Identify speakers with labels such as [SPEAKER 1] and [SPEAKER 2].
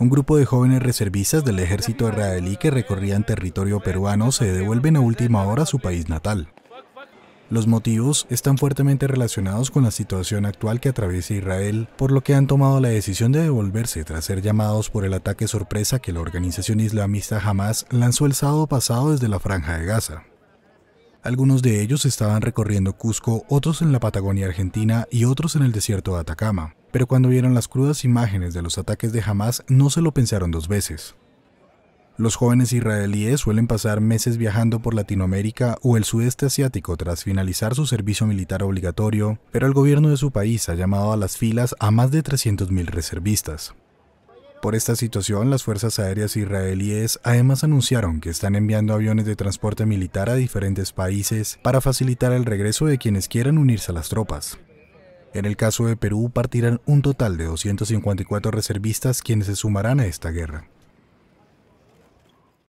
[SPEAKER 1] Un grupo de jóvenes reservistas del ejército israelí que recorrían territorio peruano se devuelven a última hora a su país natal. Los motivos están fuertemente relacionados con la situación actual que atraviesa Israel, por lo que han tomado la decisión de devolverse tras ser llamados por el ataque sorpresa que la organización islamista Hamas lanzó el sábado pasado desde la franja de Gaza. Algunos de ellos estaban recorriendo Cusco, otros en la Patagonia Argentina y otros en el desierto de Atacama. Pero cuando vieron las crudas imágenes de los ataques de Hamas no se lo pensaron dos veces. Los jóvenes israelíes suelen pasar meses viajando por Latinoamérica o el sudeste asiático tras finalizar su servicio militar obligatorio, pero el gobierno de su país ha llamado a las filas a más de 300.000 reservistas. Por esta situación, las Fuerzas Aéreas israelíes además anunciaron que están enviando aviones de transporte militar a diferentes países para facilitar el regreso de quienes quieran unirse a las tropas. En el caso de Perú, partirán un total de 254 reservistas quienes se sumarán a esta guerra.